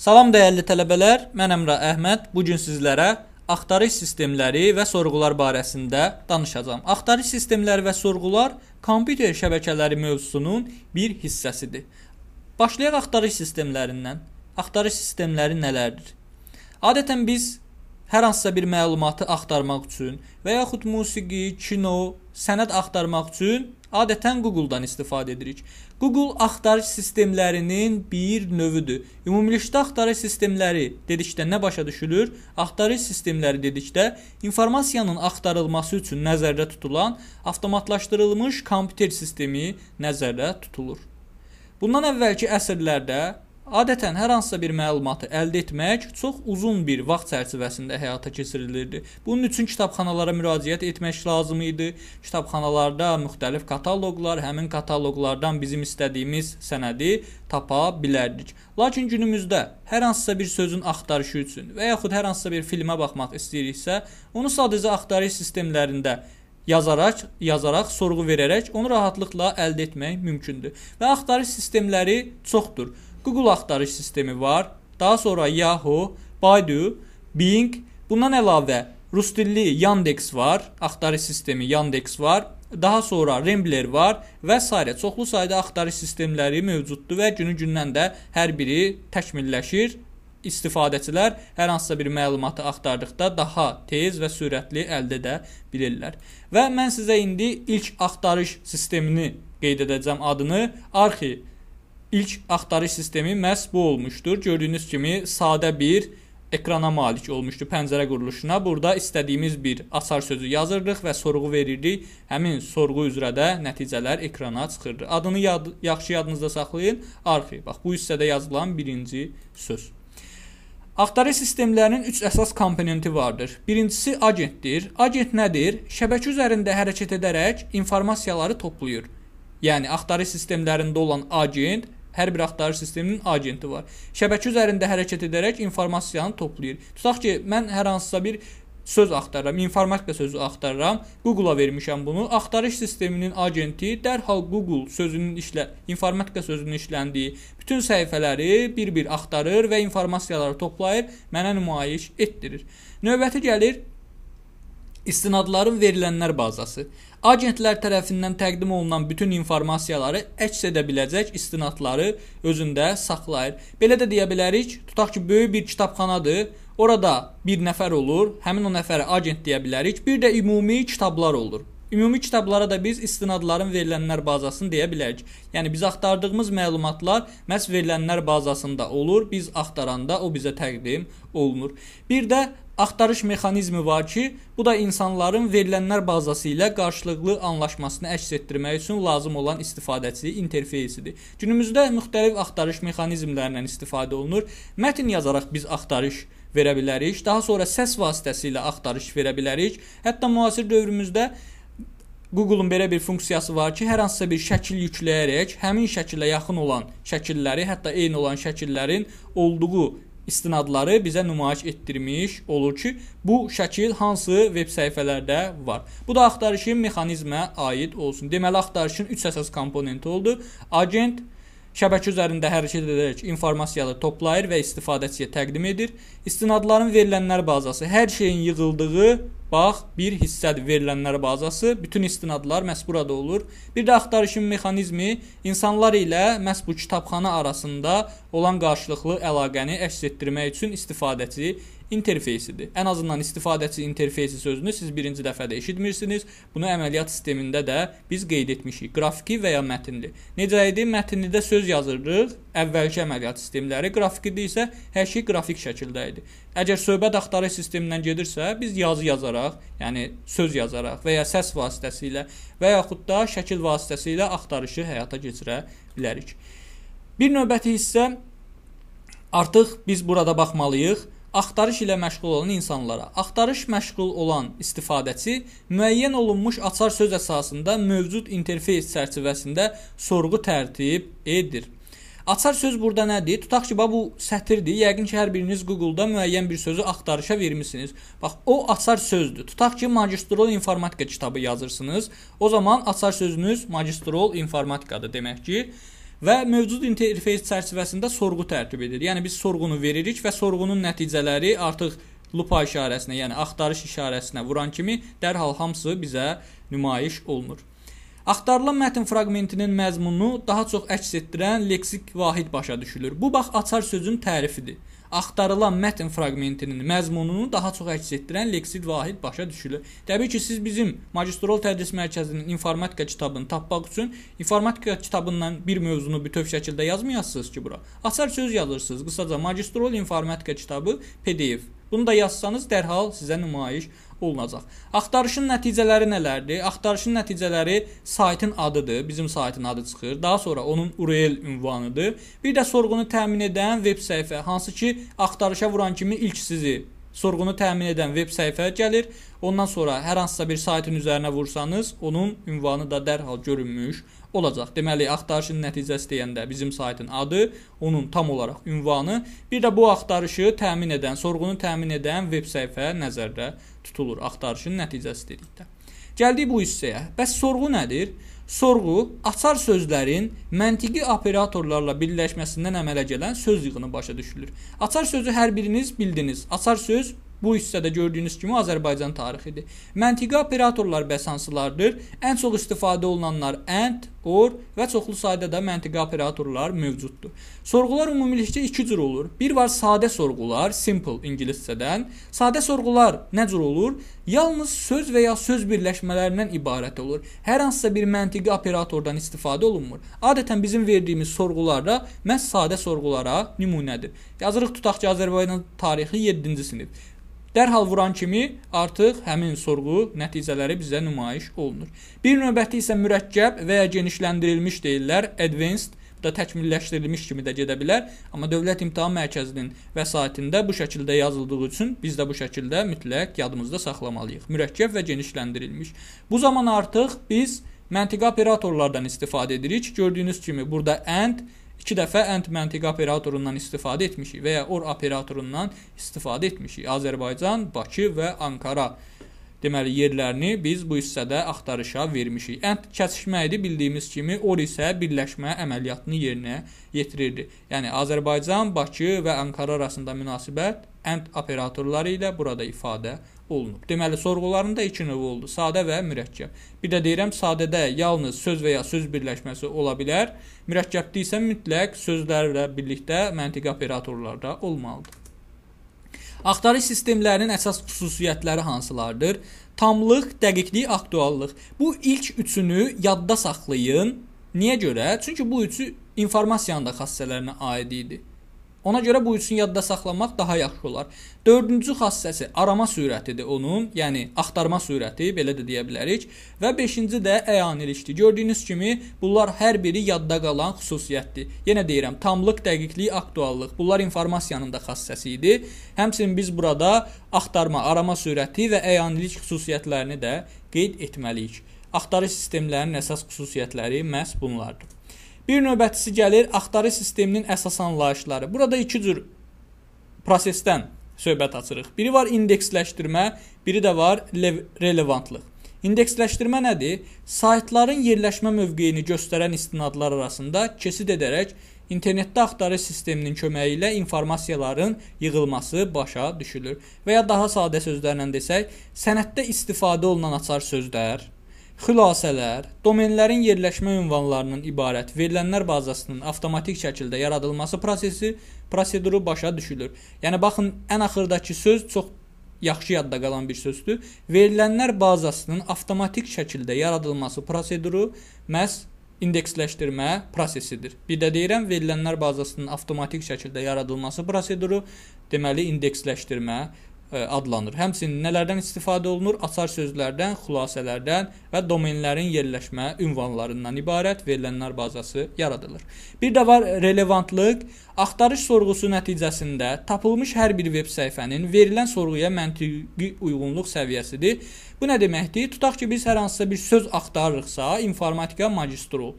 Salam dəyərli tələbələr, mən Əmrə Əhməd. Bu gün sizlərə axtarış sistemləri və sorğular barəsində danışacağam. Axtarış sistemləri və sorğular kompüter şəbəkələri mövzusunun bir hissəsidir. Başlayaq axtarış sistemlərindən. Axtarış sistemləri nələrdir? Adətən biz hər hansısa bir məlumatı axtarmaq üçün və yaxud musiqi, kino, sənəd axtarmaq üçün adətən Google-dan istifadə edirik. Google axtarış sistemlərinin bir növüdür. Ümumilikdə axtarış sistemləri dedikdə nə başa düşülür? Axtarış sistemləri dedikdə informasiyanın axtarılması üçün nəzərdə tutulan avtomatlaşdırılmış kompüter sistemi nəzərdə tutulur. Bundan əvvəlki əsrlərdə Adətən hər hansısa bir məlumatı əldə etmək çox uzun bir vaxt çərçivəsində həyata keçirilirdi. Bunun üçün kitabxanalara müraciət etmək lazım idi. Kitabxanalarda müxtəlif kataloqlar, həmin kataloqlardan bizim istədiyimiz sənədi tapa bilərdik. Lakin günümüzdə hər hansısa bir sözün axtarışı üçün və yaxud hər hansısa bir filmə baxmaq istəyiriksə, onu sadəcə axtarış sistemlərində yazaraq, yazaraq, sorğu verərək onu rahatlıqla əldə etmək mümkündür. Və axtarış sistemləri çoxdur. Google axtarış sistemi var. Daha sonra Yahoo, Baidu, Bing, bundan əlavə rus dilli Yandex var, axtarış sistemi Yandex var. Daha sonra Rambler var və s. çoxlu sayda axtarış sistemləri mövcuddur və günü-gündən də hər biri təkmilləşir. İstifadəçilər hər hansısa bir məlumatı axtardıqda daha tez və sürətli əldə edə bilirlər. Və mən sizə indi ilk axtarış sistemini qeyd edəcəm adını Arxi ilk axtarış sistemi məhz bu olmuşdur. Gördüyünüz kimi sadə bir ekrana malik olmuşdu pəncərə quruluşuna. Burada istədiyimiz bir açar sözü yazırdıq və sorğu verirdik. Həmin sorğu üzrə də nəticələr ekrana çıxırdı. Adını yad yaxşı yadınızda saxlayın. Arxiv. Bax bu hissədə yazılan birinci söz. Axtarış sistemlərinin 3 əsas komponenti vardır. Birincisi agentdir. Agent nədir? Şəbəkə üzərində hərəkət edərək informasiyaları toplayır. Yəni axtarış sistemlərində olan agent hər bir axtarış sisteminin agenti var. Şəbəkə üzərində hərəkət edərək informasiyanı toplayır. Tutaq ki, mən hər hansısa bir söz axtarıram, informasiya sözü axtarıram, Google-a vermişəm bunu. Axtarış sisteminin agenti dərhal Google sözünün işlə informasiya sözünün işləndiyi bütün səhifələri bir-bir axtarır və informasiyaları toplayır, mənə nümayiş etdirir. Növbəti gəlir istinadların verilənlər bazası, agentlər tərəfindən təqdim olunan bütün informasiyaları əks edə biləcək istinadları özündə saxlayır. Belə də deyə bilərik, tutaq ki, böyük bir kitabxanadır. Orada bir nəfər olur, həmin o nəfərə agent deyə bilərik. Bir də ümumi kitablar olur. Ümumi kitablara da biz istinadların verilənlər bazasını deyə bilərik. Yəni biz axtardığımız məlumatlar məhz verilənlər bazasında olur. Biz axtaranda o bizə təqdim olunur. Bir də axtarış mexanizmi var ki, bu da insanların verilənlər bazası ilə qarşılıqlı anlaşmasını əks etdirmək üçün lazım olan istifadəçi interfeysidir. Günümüzdə müxtəlif axtarış mexanizmlərindən istifadə olunur. Mətn yazaraq biz axtarış verə bilərik, daha sonra səs vasitəsilə axtarış verə bilərik. Hətta müasir dövrümüzdə Google-un belə bir funksiyası var ki, hər hansısa bir şəkil yükləyərək həmin şəkilə yaxın olan şəkilləri, hətta eyni olan şəkillərin olduğu istinadları bizə nümayiş etdirmiş olur ki, bu şəkil hansı veb səhifələrdə var. Bu da axtarışın mexanizmə aid olsun. Deməli, axtarışın 3 əsas komponenti oldu. Agent, agent, şəbəkə üzərində hərəkət edərək informasiyaları toplayır və istifadəçiyə təqdim edir. İstinadların verilənlər bazası hər şeyin yığıldığı bax bir hissədir verilənlər bazası. Bütün istinadlar məhz burada olur. Bir də axtarışın mexanizmi insanlar ilə məhz bu kitabxana arasında olan qarşılıqlı əlaqəni əks etdirmək üçün istifadəçi interfeysidir. Ən azından istifadəçi interfeysi sözünü siz birinci dəfədə eşitmirsiniz. Bunu əməliyyat sistemində də biz qeyd etmişik. Qrafiki və ya mətnli. Necə idi? Mətnlidə söz yazırıq, əvvəlki əməliyyat sistemləri, qrafikidə isə hər şey qrafik şəkildə idi. Əgər söhbət axtarış sistemindən gedirsə, biz yazı yazaraq, yəni söz yazaraq və ya səs vasitəsilə və yaxud da şəkil vasitəsilə axtarışı həyata keçirə bilərik. Bir növbəti hissə artıq biz burada baxmalıyıq axtarış ilə məşğul olan insanlara. Axtarış məşğul olan istifadəçi müəyyən olunmuş açar söz əsasında mövcud interfeys çərçivəsində sorğu tərtib edir. Açar söz burada nədir? Tutaq ki, bax bu sətirdir. Yəqin ki, hər biriniz Google-da müəyyən bir sözü axtarışa vermisiniz. Bax, o açar sözdür. Tutaq ki, magistrol informatika kitabı yazırsınız. O zaman açar sözünüz magistrol informatikadır demək ki, və mövcud interfeys çərçivəsində sorğu tərtib edir. Yəni biz sorğunu veririk və sorğunun nəticələri artıq lupa işarəsinə, yəni axtarış işarəsinə vuran kimi dərhal hamısı bizə nümayiş olunur. Axtarılan mətn fraqmentinin məzmununu daha çox əks etdirən leksik vahid başa düşülür. Bu bax açar sözün tərifidir axtarılan mətn fraqmentinin məzmununu daha çox əks etdirən leksid vahid başa düşülür. Təbii ki, siz bizim magistral tədris mərkəzinin informatika kitabını tapmaq üçün informatika kitabından bir mövzunu bütöv şəkildə yazmayasınız ki, bura. Açar söz yazırsınız. Qısaca magistral informatika kitabı PDF. Bunu da yazsanız dərhal sizə nümayiş olunacaq. Axtarışın nəticələri nələrdir? Axtarışın nəticələri saytın adıdır, bizim saytın adı çıxır. Daha sonra onun URL ünvanıdır. Bir də sorğunu təmin edən veb səhifə, hansı ki, axtarışa vuran kimi ilk sizi sorğunu təmin edən veb səhifə gəlir. Ondan sonra hər hansısa bir saytın üzərinə vursanız, onun ünvanı da dərhal görünmüş olacaq. Deməli, axtarışın nəticəsi deyəndə bizim saytın adı, onun tam olaraq ünvanı, bir də bu axtarışı təmin edən, sorğunu təmin edən veb səhifə nəzərdə tutulur axtarışın nəticəsi dedikdə. Gəldik bu hissəyə. Bəs sorğu nədir? Sorğu açar sözlərin məntiqi operatorlarla birləşməsindən əmələ gələn söz yığını başa düşülür. Açar sözü hər biriniz bildiniz. Açar söz Bu hissədə gördüyünüz kimi Azərbaycan tarixidir. Məntiqi operatorlar bəs hansılardır? Ən çox istifadə olunanlar and, or və çoxlu sayda da məntiqi operatorlar mövcuddur. Sorğular ümumilikdə 2 cür olur. Bir var sadə sorğular, simple ingiliscədən. Sadə sorğular nə cür olur? Yalnız söz və ya söz birləşmələrindən ibarət olur. Hər hansısa bir məntiqi operatordan istifadə olunmur. Adətən bizim verdiyimiz sorğular da məhz sadə sorğulara nümunədir. Yazırıq tutaq ki, Azərbaycan tarixi 7-ci sinif. Dərhal vuran kimi artıq həmin sorğu nəticələri bizə nümayiş olunur. Bir növbəti isə mürəkkəb və ya genişləndirilmiş deyirlər, advanced da təkmilləşdirilmiş kimi də gedə bilər. Amma Dövlət İmtahan Mərkəzinin vəsaitində bu şəkildə yazıldığı üçün biz də bu şəkildə mütləq yadımızda saxlamalıyıq. Mürəkkəb və genişləndirilmiş. Bu zaman artıq biz məntiqi operatorlardan istifadə edirik. Gördüyünüz kimi burada and İki dəfə and məntiqi operatorundan istifadə etmişik və ya or operatorundan istifadə etmişik. Azərbaycan, Bakı və Ankara deməli yerlərini biz bu hissədə axtarışa vermişik. And kəsişmə idi bildiyimiz kimi, or isə birləşmə əməliyyatını yerinə yetirirdi. Yəni Azərbaycan, Bakı və Ankara arasında münasibət and operatorları ilə burada ifadə olunub. Deməli, sorğuların da iki növü oldu: sadə və mürəkkəb. Bir də deyirəm, sadədə yalnız söz və ya söz birləşməsi ola bilər. Mürəkkəbdə isə mütləq sözlərlə birlikdə məntiqi operatorlar da olmalıdır. Axtarış sistemlərinin əsas xüsusiyyətləri hansılardır? Tamlıq, dəqiqlik, aktuallıq. Bu ilk üçünü yadda saxlayın. Niyə görə? Çünki bu üçü informasiyanın da xassələrinə aid idi. Ona görə bu üçün yadda saxlamaq daha yaxşı olar. 4-cü xassəsi arama sürətidir onun, yəni axtarma sürəti belə də deyə bilərik və 5-ci də əyanilişdir. Gördüyünüz kimi bunlar hər biri yadda qalan xüsusiyyətdir. Yenə deyirəm, tamlıq, dəqiqlik, aktuallıq bunlar informasiyanın da xassəsi idi. Həmçinin biz burada axtarma, arama sürəti və əyanilik xüsusiyyətlərini də qeyd etməliyik. Axtarış sistemlərinin əsas xüsusiyyətləri məhz bunlardır. Bir növbətisi gəlir axtarış sisteminin əsas anlayışları. Burada iki cür prosesdən söhbət açırıq. Biri var indeksləşdirmə, biri də var relevantlıq. İndeksləşdirmə nədir? Saytların yerləşmə mövqeyini göstərən istinadlar arasında keçid edərək internetdə axtarış sisteminin köməyi ilə informasiyaların yığılması başa düşülür. Və ya daha sadə sözlərlə desək, sənəddə istifadə olunan açar sözlər Xülasələr domenlərin yerləşmə ünvanlarından ibarət verilənlər bazasının avtomatik şəkildə yaradılması prosesi proseduru başa düşülür. Yəni baxın, ən axırdakı söz çox yaxşı yadda qalan bir sözdür. Verilənlər bazasının avtomatik şəkildə yaradılması proseduru məhz indeksləşdirmə prosesidir. Bir də deyirəm, verilənlər bazasının avtomatik şəkildə yaradılması proseduru deməli indeksləşdirmə E, adlanır. Həmçinin nələrdən istifadə olunur? Açar sözlərdən, xülasələrdən və domenlərin yerləşmə ünvanlarından ibarət verilənlər bazası yaradılır. Bir də var relevantlıq. Axtarış sorğusu nəticəsində tapılmış hər bir veb səhifənin verilən sorğuya məntiqi uyğunluq səviyyəsidir. Bu nə deməkdir? Tutaq ki, biz hər hansısa bir söz axtarırıqsa, informatika magistru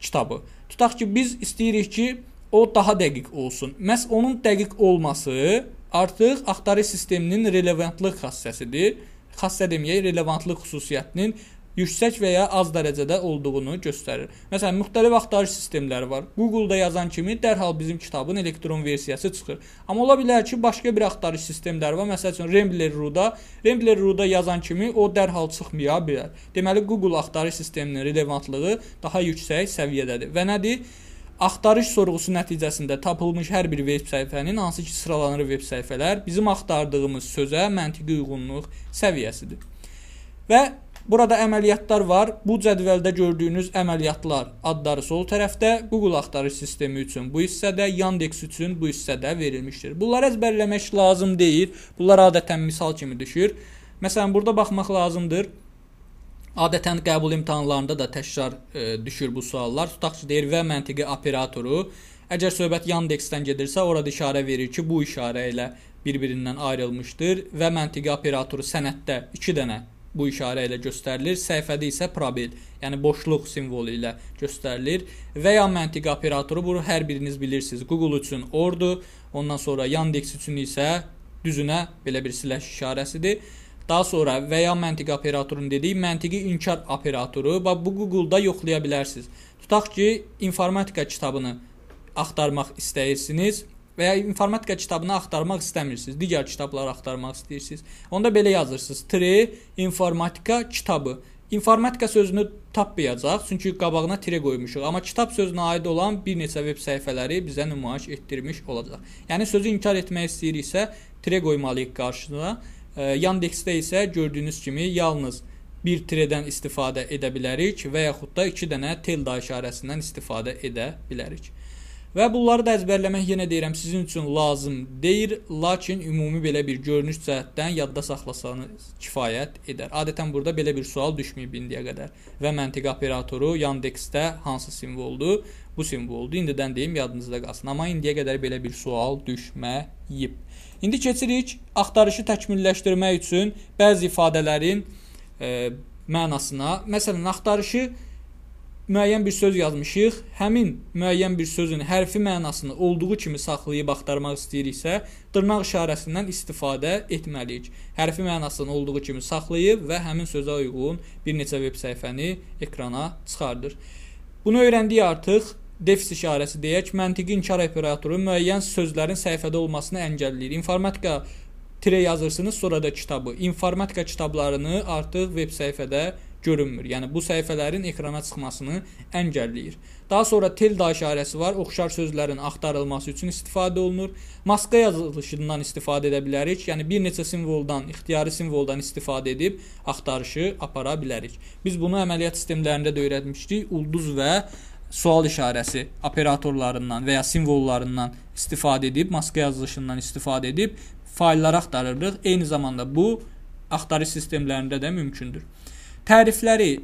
kitabı. Tutaq ki, biz istəyirik ki, o daha dəqiq olsun. Məs onun dəqiq olması artıq axtarış sisteminin relevantlıq xassəsidir. Xassə deməyək, relevantlıq xüsusiyyətinin yüksək və ya az dərəcədə olduğunu göstərir. Məsələn, müxtəlif axtarış sistemləri var. Google-da yazan kimi dərhal bizim kitabın elektron versiyası çıxır. Amma ola bilər ki, başqa bir axtarış sistemləri var. Məsəl üçün Rambler.ru-da, Rambler.ru-da yazan kimi o dərhal çıxmaya bilər. Deməli, Google axtarış sisteminin relevantlılığı daha yüksək səviyyədədir. Və nədir? Axtarış sorğusu nəticəsində tapılmış hər bir veb səhifənin hansı ki sıralanır veb səhifələr bizim axtardığımız sözə məntiqi uyğunluq səviyyəsidir. Və burada əməliyyatlar var. Bu cədvəldə gördüyünüz əməliyyatlar adları sol tərəfdə, Google axtarış sistemi üçün bu hissədə, Yandex üçün bu hissədə verilmişdir. Bunları əzbərləmək lazım deyil. Bunlar adətən misal kimi düşür. Məsələn, burada baxmaq lazımdır. Adətən qəbul imtahanlarında da təkrar e, düşür bu suallar. Tutaq ki, deyir və məntiqi operatoru əgər söhbət Yandex-dən gedirsə, orada işarə verir ki, bu işarə ilə bir-birindən ayrılmışdır və məntiqi operatoru sənəddə 2 dənə bu işarə ilə göstərilir. Səhifədə isə probel, yəni boşluq simvolu ilə göstərilir. Və ya məntiqi operatoru bunu hər biriniz bilirsiniz. Google üçün ordu, ondan sonra Yandex üçün isə düzünə belə bir slash işarəsidir. Daha sonra və ya məntiq operatorunun dediyi məntiqi inkar operatoru və bu Google-da yoxlaya bilərsiniz. Tutaq ki, informatika kitabını axtarmaq istəyirsiniz və ya informatika kitabını axtarmaq istəmirsiniz, digər kitabları axtarmaq istəyirsiniz. Onda belə yazırsınız: "tre informatika kitabı". İnformatika sözünü tapmayacaq, çünki qabağına tire qoymuşuq, amma kitab sözünə aid olan bir neçə veb səhifələri bizə nümayiş etdirmiş olacaq. Yəni sözü inkar etmək istəyiriksə, tire qoymalıyıq qarşısına Yandex-də isə gördüyünüz kimi yalnız bir tirədən istifadə edə bilərik və yaxud da 2 dənə tilda işarəsindən istifadə edə bilərik. Və bunları da əzbərləmək yenə deyirəm sizin üçün lazım deyil, lakin ümumi belə bir görünüş cəhətdən yadda saxlasanız kifayət edər. Adətən burada belə bir sual düşməyib indiyə qədər. Və məntiq operatoru Yandex-də hansı simvoldur? Bu simvoldur. İndidən deyim yadınızda qalsın. Amma indiyə qədər belə bir sual düşməyib. İndi keçirik axtarışı təkmilləşdirmək üçün bəzi ifadələrin e, mənasına. Məsələn, axtarışı müəyyən bir söz yazmışıq. Həmin müəyyən bir sözün hərfi mənasını olduğu kimi saxlayıb axtarmaq istəyiriksə, dırnaq işarəsindən istifadə etməliyik. Hərfi mənasını olduğu kimi saxlayıb və həmin sözə uyğun bir neçə veb səhifəni ekrana çıxardır. Bunu öyrəndik artıq. Defs işarəsi deyək, məntiqi inkar operatoru müəyyən sözlərin səhifədə olmasını əngəlləyir. Informatika tire yazırsınız, sonra da kitabı. Informatika kitablarını artıq veb səhifədə görünmür. Yəni bu səhifələrin ekrana çıxmasını əngəlləyir. Daha sonra tel da işarəsi var. Oxşar sözlərin axtarılması üçün istifadə olunur. Maska yazılışından istifadə edə bilərik. Yəni bir neçə simvoldan, ixtiyari simvoldan istifadə edib axtarışı apara bilərik. Biz bunu əməliyyat sistemlərində də öyrətmişdik. Ulduz və sual işarəsi operatorlarından və ya simvollarından istifadə edib, maska yazılışından istifadə edib faylları axtarırıq. Eyni zamanda bu axtarış sistemlərində də mümkündür. Tərifləri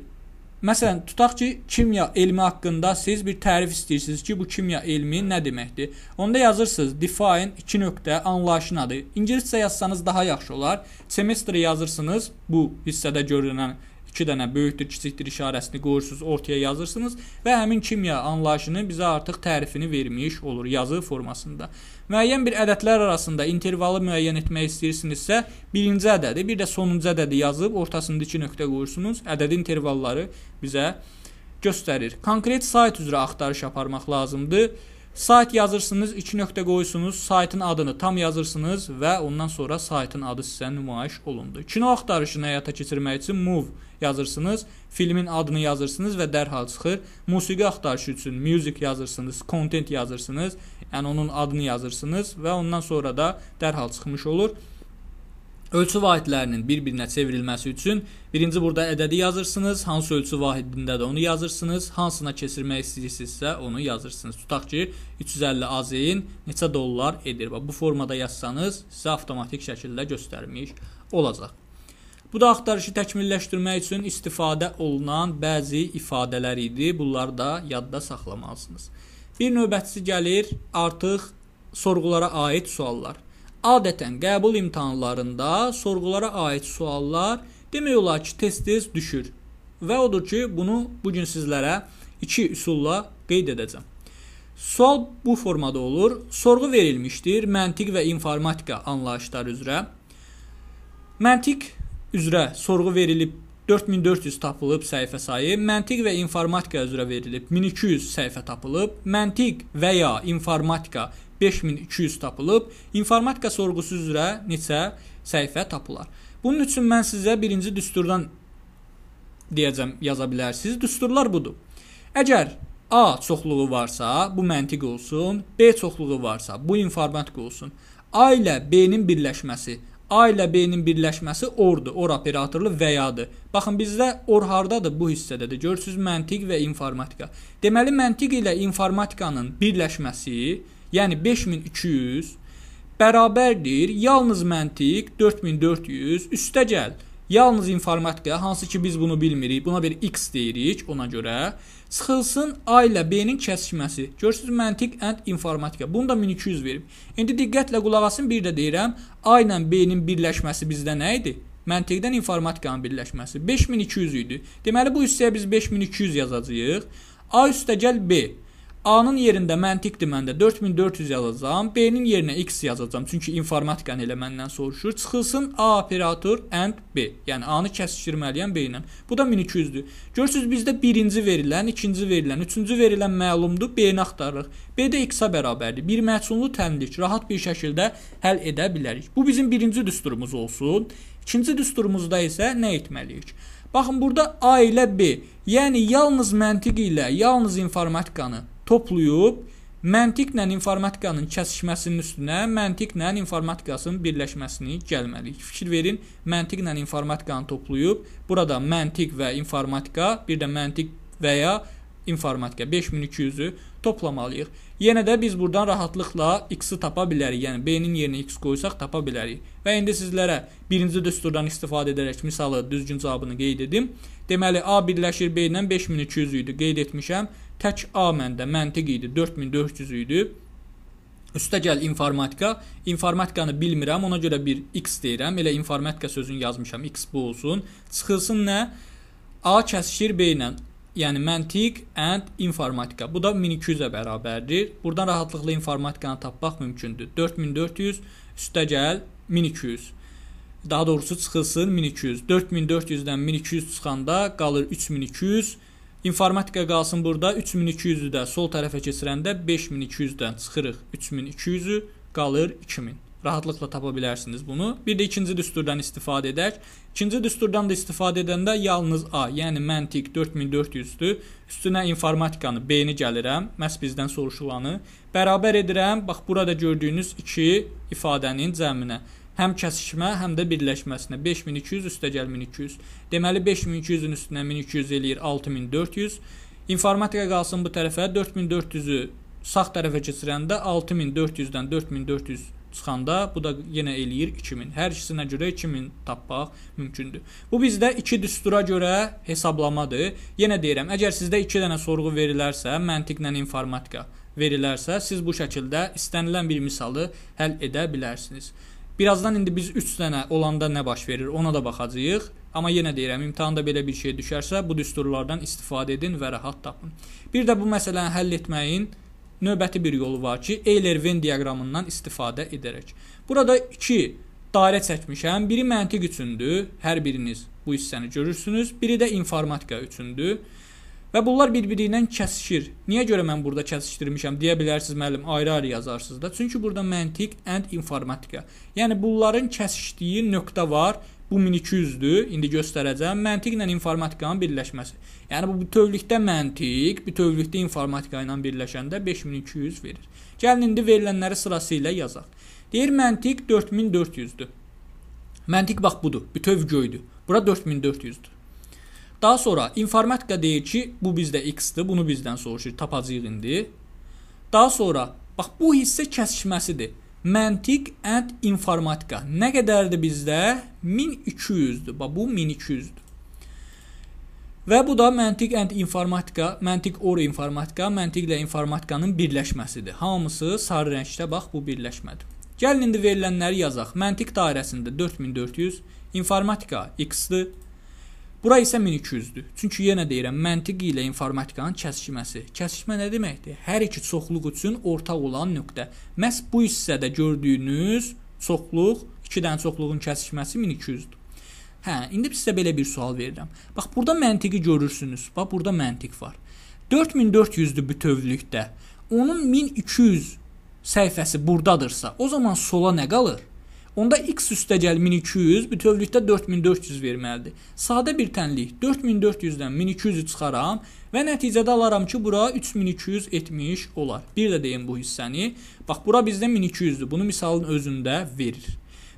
Məsələn, tutaq ki, kimya elmi haqqında siz bir tərif istəyirsiniz ki, bu kimya elmi nə deməkdir? Onda yazırsınız define 2 nöqtə anlayışın adı. İngiliscə yazsanız daha yaxşı olar. Semestr yazırsınız bu hissədə görünən 2 dənə böyükdür, kiçikdir işarəsini qoyursunuz, ortaya yazırsınız və həmin kimya anlayışını bizə artıq tərifini vermiş olur yazı formasında. Müəyyən bir ədədlər arasında intervalı müəyyən etmək istəyirsinizsə, birinci ədədi, bir də sonuncu ədədi yazıb ortasında 2 nöqtə qoyursunuz. Ədədi intervalları bizə göstərir. Konkret sayt üzrə axtarış aparmaq lazımdır. Sayt yazırsınız, iki nöqtə qoyursunuz, saytın adını tam yazırsınız və ondan sonra saytın adı sizə nümayiş olundu. Kino axtarışını həyata keçirmək üçün move yazırsınız, filmin adını yazırsınız və dərhal çıxır. Musiqi axtarışı üçün music yazırsınız, content yazırsınız, yəni onun adını yazırsınız və ondan sonra da dərhal çıxmış olur. Ölçü vahidlərinin bir-birinə çevrilməsi üçün birinci burada ədədi yazırsınız, hansı ölçü vahidində də onu yazırsınız, hansına keçirmək istəyirsinizsə onu yazırsınız. Tutaq ki, 350 AZ'in neçə dollar edir və bu formada yazsanız sizə avtomatik şəkildə göstərmiş olacaq. Bu da axtarışı təkmilləşdirmək üçün istifadə olunan bəzi ifadələr idi. Bunları da yadda saxlamalısınız. Bir növbətçi gəlir artıq sorğulara aid suallar. Adətən qəbul imtahanlarında sorğulara aid suallar demək olar ki, tez-tez düşür. Və odur ki, bunu bu gün sizlərə iki üsulla qeyd edəcəm. Sual bu formada olur. Sorğu verilmişdir məntiq və informatika anlayışları üzrə. Məntiq üzrə sorğu verilib 4400 tapılıb səhifə sayı, məntiq və informatika üzrə verilib 1200 səhifə tapılıb, məntiq və ya informatika 5200 tapılıb, informatika sorğusu üzrə neçə səhifə tapılar. Bunun üçün mən sizə birinci düsturdan deyəcəm, yaza bilərsiniz. Düsturlar budur. Əgər A çoxluğu varsa, bu məntiq olsun. B çoxluğu varsa, bu informatika olsun. A ilə B-nin birləşməsi A ilə B-nin birləşməsi ordur, or operatorlu və yadır. Baxın bizdə or hardadır bu hissədədir. Görürsüz məntiq və informatika. Deməli məntiq ilə informatikanın birləşməsi yəni 5200 bərabərdir yalnız məntiq 4400 üstə gəl Yalnız informatika, hansı ki biz bunu bilmirik, buna bir x deyirik ona görə. Çıxılsın A ilə B-nin kəsişməsi. Görürsüz məntiq and informatika. Bunu da 1200 verib. İndi diqqətlə qulaq asın, bir də deyirəm, A ilə B-nin birləşməsi bizdə nə idi? Məntiqdən informatikanın birləşməsi 5200 idi. Deməli bu hissəyə biz 5200 yazacağıq. A üstəgəl B. A-nın yerində məntiqdir məndə 4400 yazacam. B-nin yerinə x yazacam. Çünki informatikanı elə məndən soruşur. Çıxılsın A operator and B. Yəni A-nı kəsişdirməliyəm B ilə. Bu da 1200-dür. Görürsüz bizdə birinci verilən, ikinci verilən, üçüncü verilən məlumdur. B-ni axtarırıq. B də x-a bərabərdir. Bir məçunlu tənlik rahat bir şəkildə həll edə bilərik. Bu bizim birinci düsturumuz olsun. İkinci düsturumuzda isə nə etməliyik? Baxın burada A ilə B, yəni yalnız məntiq ilə, yalnız informatikanı toplayıb məntiqlə informatikanın kəsişməsinin üstünə məntiqlə informatikasının birləşməsini gəlməliyik. Fikir verin, məntiqlə informatikanı toplayıb burada məntiq və informatika, bir də məntiq və ya informatika 5200-ü toplamalıyıq. Yenə də biz buradan rahatlıqla x-i tapa bilərik. Yəni b-nin yerinə x qoysaq tapa bilərik. Və indi sizlərə birinci düsturdan istifadə edərək misalı düzgün cavabını qeyd edim. Deməli, A birləşir B ilə 5200 idi, qeyd etmişəm. Tək A məndə məntiq idi, 4400 idi. Üstə gəl informatika. İnformatikanı bilmirəm, ona görə bir x deyirəm. Elə informatika sözünü yazmışam, x bu olsun. Çıxılsın nə? A kəsişir B ilə. Yəni məntiq and informatika. Bu da 1200-ə bərabərdir. Burdan rahatlıqla informatikanı tapmaq mümkündür. 4400 üstə gəl 1200 daha doğrusu çıxılsın 1200. 4400-dən 1200 çıxanda qalır 3200. İnformatika qalsın burada 3200-ü də sol tərəfə keçirəndə 5200-dən çıxırıq 3200-ü qalır 2000. Rahatlıqla tapa bilərsiniz bunu. Bir də ikinci düsturdan istifadə edək. İkinci düsturdan da istifadə edəndə yalnız A, yəni məntiq 4400-dür. Üstünə informatikanı B-ni gəlirəm, məhz bizdən soruşulanı. Bərabər edirəm, bax burada gördüyünüz iki ifadənin cəminə həm kəsişmə, həm də birləşməsinə 5200 üstəgəl 1200. Deməli 5200-ün üstünə 1200 eləyir 6400. İnformatika qalsın bu tərəfə 4400-ü sağ tərəfə keçirəndə 6400-dən 4400 çıxanda bu da yenə eləyir 2000. Hər ikisinə görə 2000 tapmaq mümkündür. Bu bizdə 2 düstura görə hesablamadır. Yenə deyirəm, əgər sizdə 2 dənə sorğu verilərsə, məntiqlə informatika verilərsə, siz bu şəkildə istənilən bir misalı həll edə bilərsiniz. Birazdan indi biz 3 dənə olanda nə baş verir, ona da baxacağıq. Amma yenə deyirəm, imtahanda belə bir şey düşərsə, bu düsturlardan istifadə edin və rahat tapın. Bir də bu məsələni həll etməyin növbəti bir yolu var ki, Euler-Venn diaqramından istifadə edərək. Burada 2 dairə çəkmişəm. Biri məntiq üçündür, hər biriniz bu hissəni görürsünüz. Biri də informatika üçündür. Və bunlar bir-birindən kəsişir. Niyə görə mən burada kəsişdirmişəm deyə bilərsiniz müəllim, ayrı-ayrı yazarsınız da. Çünki burada məntiq and informatika. Yəni bunların kəsişdiyi nöqtə var. Bu 1200-dür. İndi göstərəcəm. Məntiqlə informatikanın birləşməsi. Yəni bu bütövlükdə məntiq, bütövlükdə informatika ilə birləşəndə 5200 verir. Gəlin indi verilənləri sırası ilə yazaq. Deyir məntiq 4400-dür. Məntiq bax budur, bütöv göydür. Bura 4400-dür. Daha sonra informatika deyir ki, bu bizdə x-dir, bunu bizdən soruşur, tapacağıq indi. Daha sonra bax bu hissə kəsişməsidir. Məntiq and informatika. Nə qədərdir bizdə? 1200-dür. Bax bu 1200-dür. Və bu da məntiq and informatika, məntiq or informatika, məntiqlə informatikanın birləşməsidir. Hamısı sarı rəngdə bax bu birləşmədir. Gəlin indi verilənləri yazaq. Məntiq dairəsində 4400, informatika x-dir, Bura isə 1200-dür. Çünki yenə deyirəm, məntiq ilə informatikanın kəsişməsi. Kəsişmə nə deməkdir? Hər iki çoxluq üçün ortaq olan nöqtə. Məhz bu hissədə gördüyünüz çoxluq, 2 dənə çoxluğun kəsişməsi 1200-dür. Hə, indi sizə belə bir sual verirəm. Bax, burada məntiqi görürsünüz. Bax, burada məntiq var. 4400-dür bütövlükdə. Onun 1200 səhifəsi burdadırsa, o zaman sola nə qalır? Onda x üstəgəl 1200 bütövlükdə 4400 verməlidir. Sadə bir tənlik 4400-dən 1200-ü çıxaram və nəticədə alaram ki, bura 3270 olar. Bir də deyim bu hissəni. Bax bura bizdə 1200-dür. Bunu misalın özündə verir.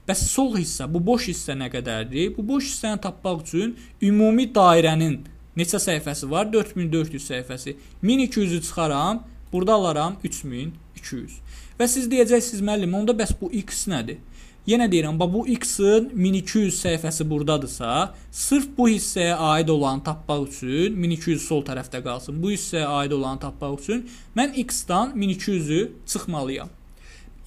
Bəs sol hissə, bu boş hissə nə qədərdir? Bu boş hissəni tapmaq üçün ümumi dairənin neçə səhifəsi var? 4400 səhifəsi. 1200-ü çıxaram, burada alaram 3200. Və siz deyəcəksiniz müəllim, onda bəs bu x nədir? Yenə deyirəm, bax bu X-in 1200 səhifəsi burdadırsa, sırf bu hissəyə aid olanı tapmaq üçün 1200 sol tərəfdə qalsın. Bu hissəyə aid olanı tapmaq üçün mən X-dan 1200-ü çıxmalıyam.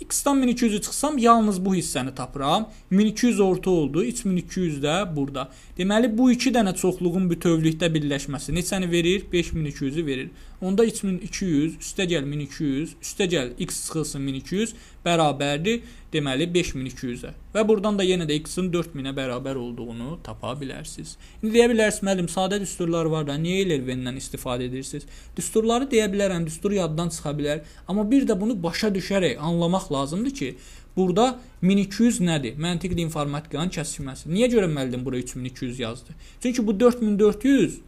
X-dan 1200-ü çıxsam yalnız bu hissəni tapıram. 1200 orta oldu, 3200 də burada. Deməli bu 2 dənə çoxluğun bütövlükdə birləşməsi neçəni verir? 5200-ü verir. Onda 3200 üstə gəl 1200 üstə gəl x çıxılsın 1200 bərabərdir deməli 5200-ə. Və buradan da yenə də x-in 4000-ə bərabər olduğunu tapa bilərsiniz. İndi deyə bilərsiniz müəllim sadə düsturlar var da niyə Ellerven-dən istifadə edirsiniz? Düsturları deyə bilərəm, düstur yaddan çıxa bilər, amma bir də bunu başa düşərək anlamaq lazımdır ki, burada 1200 nədir? Məntiqli informatikanın kəsişməsi. Niyə görə müəllim bura 3200 yazdı? Çünki bu 4400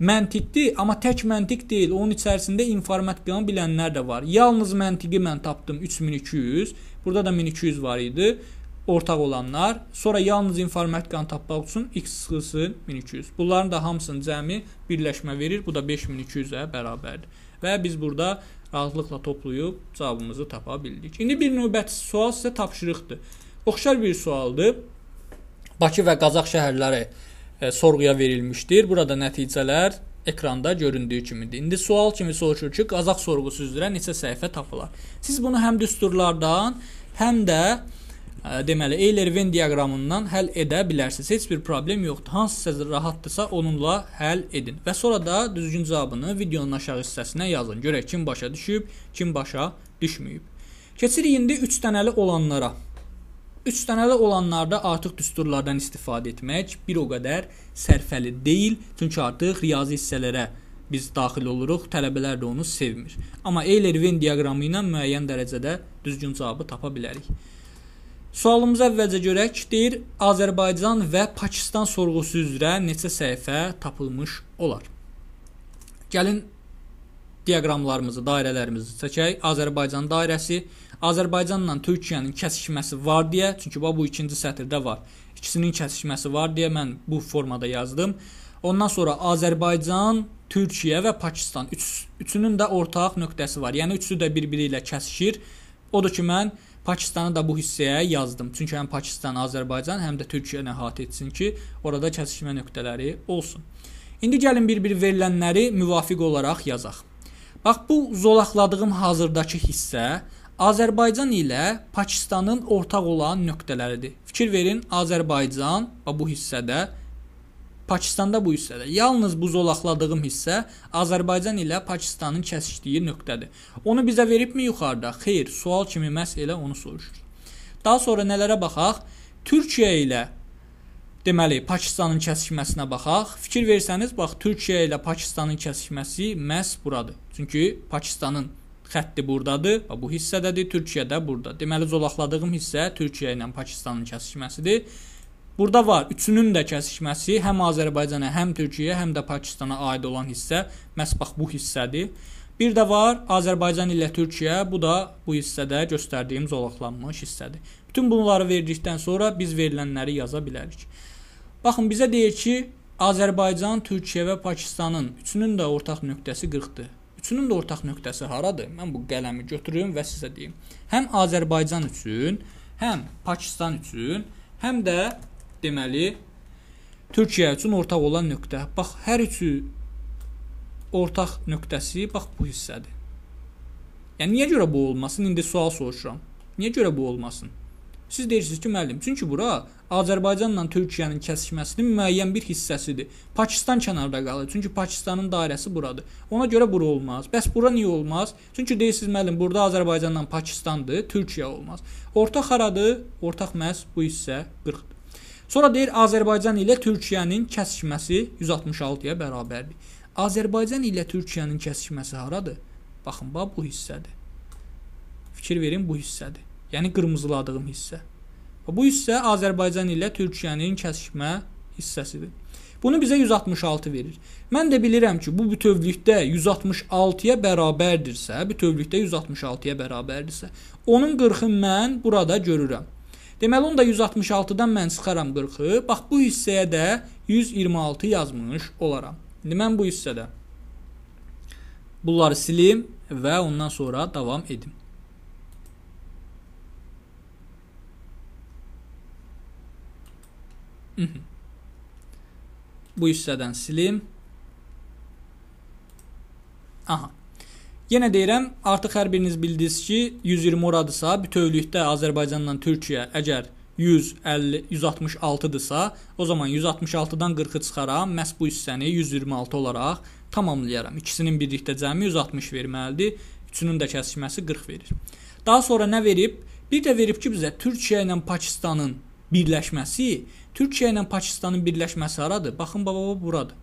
məntiqdir, amma tək məntiq deyil. Onun içərisində informatikanı bilənlər də var. Yalnız məntiqi mən tapdım 3200. Burada da 1200 var idi ortaq olanlar. Sonra yalnız informatikanı tapmaq üçün x çıxılsın 1200. Bunların da hamısının cəmi birləşmə verir. Bu da 5200-ə bərabərdir. Və biz burada rahatlıqla toplayıb cavabımızı tapa bildik. İndi bir növbəti sual sizə tapşırıqdır. Oxşar bir sualdır. Bakı və Qazax şəhərləri E, sorğuya verilmişdir. Burada nəticələr ekranda göründüyü kimidir. İndi sual kimi soruşur ki, Qazaq sorğusu üzrə neçə səhifə tapılar? Siz bunu həm düsturlardan, həm də ə, e, deməli Euler-Venn diaqramından həll edə bilərsiniz. Heç bir problem yoxdur. Hansısa rahatdırsa onunla həll edin və sonra da düzgün cavabını videonun aşağı hissəsinə yazın. Görək kim başa düşüb, kim başa düşməyib. Keçirik indi 3 dənəli olanlara. 3 dənə də olanlarda artıq düsturlardan istifadə etmək bir o qədər sərfəli deyil, çünki artıq riyazi hissələrə biz daxil oluruq, tələbələr də onu sevmir. Amma Euler-Venn diaqramı ilə müəyyən dərəcədə düzgün cavabı tapa bilərik. Sualımıza əvvəlcə görək. Deyir, Azərbaycan və Pakistan sorğusu üzrə neçə səhifə tapılmış olar? Gəlin diaqramlarımızı, dairələrimizi çəkək. Azərbaycan dairəsi 1 Azərbaycanla Türkiyənin kəsişməsi var deyə, çünki bax bu ikinci sətirdə var. İkisinin kəsişməsi var deyə mən bu formada yazdım. Ondan sonra Azərbaycan, Türkiyə və Pakistan üç, üçünün də ortaq nöqtəsi var. Yəni üçü də bir-biri ilə kəsişir. Odur ki, mən Pakistanı da bu hissəyə yazdım. Çünki həm Pakistan, Azərbaycan, həm də Türkiyə əhatə etsin ki, orada kəsişmə nöqtələri olsun. İndi gəlin bir-bir verilənləri müvafiq olaraq yazaq. Bax bu zolaqladığım hazırdakı hissə Azərbaycan ilə Pakistanın ortaq olan nöqtələridir. Fikir verin, Azərbaycan və bu hissədə Pakistanda bu hissədə. Yalnız buzolaqladığım hissə Azərbaycan ilə Pakistanın kəsişdiyi nöqtədir. Onu bizə veribmi yuxarıda? Xeyr, sual kimi məhz elə onu soruşur. Daha sonra nələrə baxaq? Türkiyə ilə deməli Pakistanın kəsişməsinə baxaq. Fikir versəniz, bax Türkiyə ilə Pakistanın kəsişməsi məhz buradır. Çünki Pakistanın xətti burdadır, bu hissədədir, Türkiyə də burada. Deməli zolaqladığım hissə Türkiyə ilə Pakistanın kəsişməsidir. Burada var üçünün də kəsişməsi, həm Azərbaycana, həm Türkiyəyə, həm də Pakistana aid olan hissə məhz bax bu hissədir. Bir də var Azərbaycan ilə Türkiyə, bu da bu hissədə göstərdiyim zolaqlanmış hissədir. Bütün bunları verdikdən sonra biz verilənləri yaza bilərik. Baxın bizə deyir ki, Azərbaycan, Türkiyə və Pakistanın üçünün də ortaq nöqtəsi 40-dır. Üçünün də ortaq nöqtəsi haradır? Mən bu qələmi götürüm və sizə deyim. Həm Azərbaycan üçün, həm Pakistan üçün, həm də deməli Türkiyə üçün ortaq olan nöqtə. Bax, hər üçü ortaq nöqtəsi bax bu hissədir. Yəni niyə görə bu olmasın? İndi sual soruşuram. Niyə görə bu olmasın? Siz deyirsiniz ki, müəllim, çünki bura Azərbaycanla Türkiyənin kəsişməsinin müəyyən bir hissəsidir. Pakistan kənarda qalır, çünki Pakistanın dairəsi buradır. Ona görə bura olmaz. Bəs bura niyə olmaz? Çünki deyirsiniz, müəllim, burada Azərbaycanla Pakistandır, Türkiyə olmaz. Ortaq haradır? Ortaq məhz bu hissə 40-dır. Sonra deyir Azərbaycan ilə Türkiyənin kəsişməsi 166-ya bərabərdir. Azərbaycan ilə Türkiyənin kəsişməsi haradır? Baxın, bax bu hissədir. Fikir verin, bu hissədir yəni qırmızıladığım hissə. Və bu hissə Azərbaycan ilə Türkiyənin kəsişmə hissəsidir. Bunu bizə 166 verir. Mən də bilirəm ki, bu bütövlükdə 166-ya bərabərdirsə, bütövlükdə 166-ya bərabərdirsə, onun 40-ı mən burada görürəm. Deməli, onu da 166-dan mən çıxaram 40-ı. Bax bu hissəyə də 126 yazmış olaram. İndi mən bu hissədə bunları silim və ondan sonra davam edim. Mhm. Bu hissədən silim. Aha. Yenə deyirəm, artıq hər biriniz bildiniz ki, 120 oradırsa, bütövlükdə Azərbaycandan Türkiyə əgər 150 166-dırsa, o zaman 166-dan 40-ı çıxaram, məhz bu hissəni 126 olaraq tamamlayaram. İkisinin birlikdə cəmi 160 verməlidir. Üçünün də kəsişməsi 40 verir. Daha sonra nə verib? Bir də verib ki, bizə Türkiyə ilə Pakistanın birləşməsi, Türkiyə ilə Pakistanın birləşməsi haradır? Baxın baba, baba buradır.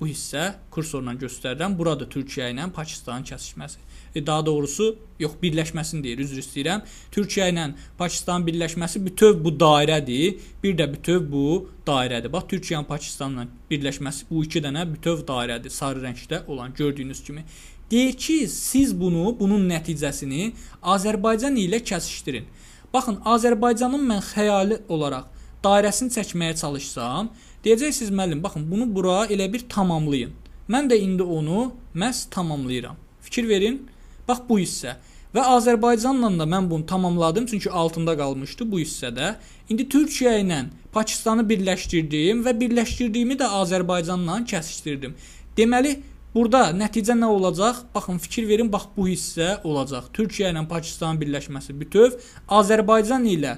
Bu hissə kursorla göstərirəm. Buradır Türkiyə ilə Pakistanın kəsişməsi. E, daha doğrusu, yox, birləşməsini deyir, üzr istəyirəm. Türkiyə ilə Pakistanın birləşməsi bütöv bu dairədir. Bir də bütöv bu dairədir. Bax, Türkiyənin Pakistanla birləşməsi bu iki dənə bütöv dairədir. Sarı rəngdə olan gördüyünüz kimi. Deyir ki, siz bunu, bunun nəticəsini Azərbaycan ilə kəsişdirin. Baxın, Azərbaycanın mən xəyali olaraq dairəsini çəkməyə çalışsam, deyəcəksiniz müəllim, baxın, bunu bura elə bir tamamlayın. Mən də indi onu məhz tamamlayıram. Fikir verin. Bax bu hissə və Azərbaycanla da mən bunu tamamladım, çünki altında qalmışdı bu hissədə. İndi Türkiyə ilə Pakistanı birləşdirdim və birləşdirdiyimi də Azərbaycanla kəsişdirdim. Deməli, Burada nəticə nə olacaq? Baxın, fikir verin, bax bu hissə olacaq. Türkiyə ilə Pakistanın birləşməsi bütöv, Azərbaycan ilə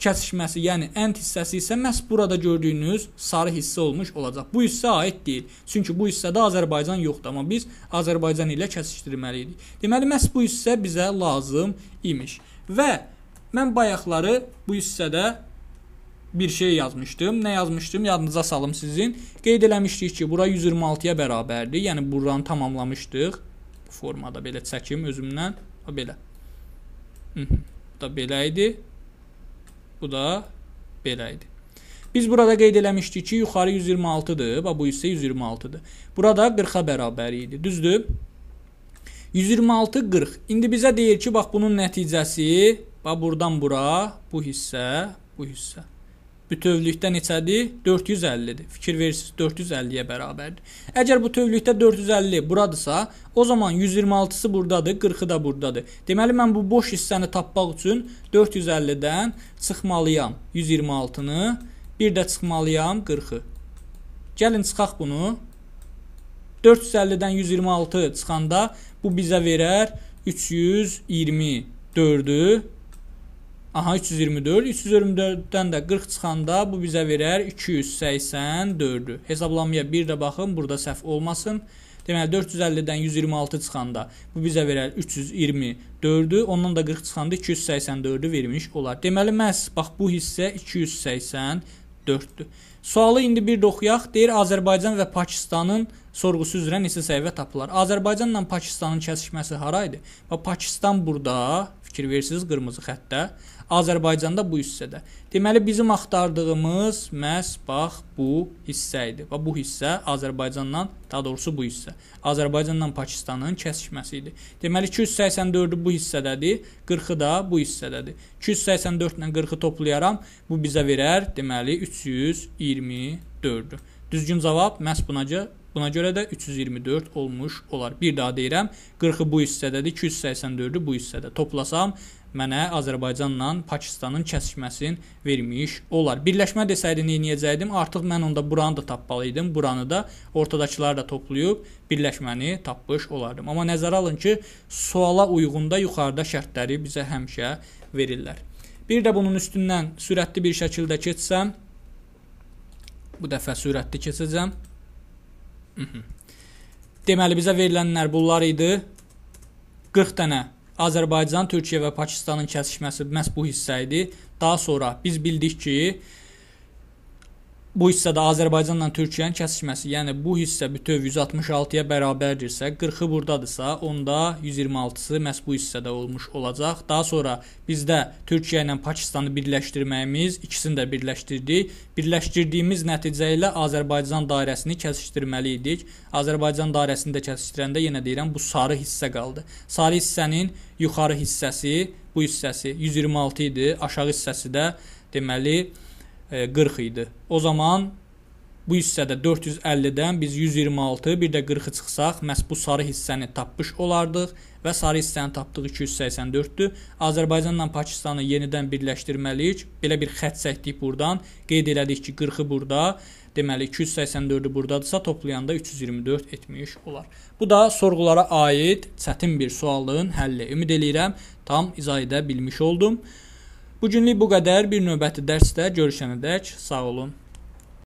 kəsişməsi, yəni end hissəsi isə məhz burada gördüyünüz sarı hissə olmuş olacaq. Bu hissə aid deyil. Çünki bu hissədə Azərbaycan yoxdur, amma biz Azərbaycan ilə kəsişdirməli idik. Deməli məhz bu hissə bizə lazım imiş. Və mən bayaqları bu hissədə bir şey yazmışdım. Nə yazmışdım? Yadınıza salım sizin. Qeyd eləmişdik ki, bura 126-ya bərabərdir. Yəni buranı tamamlamışdıq. Bu formada belə çəkim özümdən. O belə. Bu da belə idi. Bu da belə idi. Biz burada qeyd eləmişdik ki, yuxarı 126-dır, bax bu isə 126-dır. Burada 40-a bərabər idi, düzdür? 126 40. İndi bizə deyir ki, bax bunun nəticəsi, bax burdan bura, bu hissə, bu hissə bütövlükdə neçədir? 450-dir. Fikir verirsiniz, 450-yə bərabərdir. Əgər bütövlükdə 450 buradırsa, o zaman 126-sı burdadır, 40-ı da burdadır. Deməli mən bu boş hissəni tapmaq üçün 450-dən çıxmalıyam 126-nı, bir də çıxmalıyam 40-ı. Gəlin çıxaq bunu. 450-dən 126 çıxanda bu bizə verər 324-ü Aha 324, 324-dən də 40 çıxanda bu bizə verər 284-ü. Hesablamaya bir də baxın, burada səhv olmasın. Deməli 450-dən 126 çıxanda bu bizə verər 324-ü, ondan da 40 çıxanda 284-ü vermiş olar. Deməli məhz bax bu hissə 284-dür. Sualı indi bir də oxuyaq. Deyir Azərbaycan və Pakistanın sorğusu üzrə neçə səhvə tapılar? Azərbaycanla Pakistanın kəsişməsi haraydı? Və Pakistan burada fikir verirsiniz qırmızı xəttdə. Azərbaycanda bu hissədə. Deməli bizim axtardığımız məhz bax bu hissə idi. Və bu hissə Azərbaycanla, daha doğrusu bu hissə Azərbaycanla Pakistanın kəsişməsi idi. Deməli 284-ü bu hissədədir, 40-ı da bu hissədədir. 284 ilə 40-ı toplayaram, bu bizə verər deməli 324-ü. Düzgün cavab məhz bunaca Buna görə də 324 olmuş olar. Bir daha deyirəm, 40-ı bu hissədədir, 284-ü bu hissədə. Toplasam mənə Azərbaycanla Pakistanın kəsişməsini vermiş olar. Birləşmə desəydi nə edəcəydim? Artıq mən onda buranı da tapmalı idim. Buranı da ortadakıları da toplayıb birləşməni tapmış olardım. Amma nəzərə alın ki, suala uyğun da yuxarıda şərtləri bizə həmişə verirlər. Bir də bunun üstündən sürətli bir şəkildə keçsəm, bu dəfə sürətli keçəcəm. Deməli bizə verilənlər bunlar idi. 40 dənə Azərbaycan, Türkiyə və Pakistanın kəsişməsi məhz bu hissə idi. Daha sonra biz bildik ki, bu hissədə Azərbaycanla Türkiyənin kəsişməsi, yəni bu hissə bütöv 166-ya bərabərdirsə, 40-ı burdadırsa, onda 126-sı məhz bu hissədə olmuş olacaq. Daha sonra bizdə Türkiyə ilə Pakistanı birləşdirməyimiz, ikisini də birləşdirdik. Birləşdirdiyimiz nəticə ilə Azərbaycan dairəsini kəsişdirməli idik. Azərbaycan dairəsini də kəsişdirəndə yenə deyirəm, bu sarı hissə qaldı. Sarı hissənin yuxarı hissəsi, bu hissəsi 126 idi, aşağı hissəsi də deməli 40 e, idi. O zaman bu hissədə 450-dən biz 126, bir də 40-ı çıxsaq, məhz bu sarı hissəni tapmış olardıq və sarı hissəni tapdıq 284-dür. Azərbaycanla Pakistanı yenidən birləşdirməliyik. Belə bir xətt çəkdik burdan. Qeyd elədik ki, 40-ı burada, deməli 284-ü burdadırsa, toplayanda 324 etmiş olar. Bu da sorğulara aid çətin bir sualın həlli. Ümid eləyirəm tam izah edə bilmiş oldum. Bugünlük bu qədər. Bir növbəti dərsdə görüşənədək sağ olun.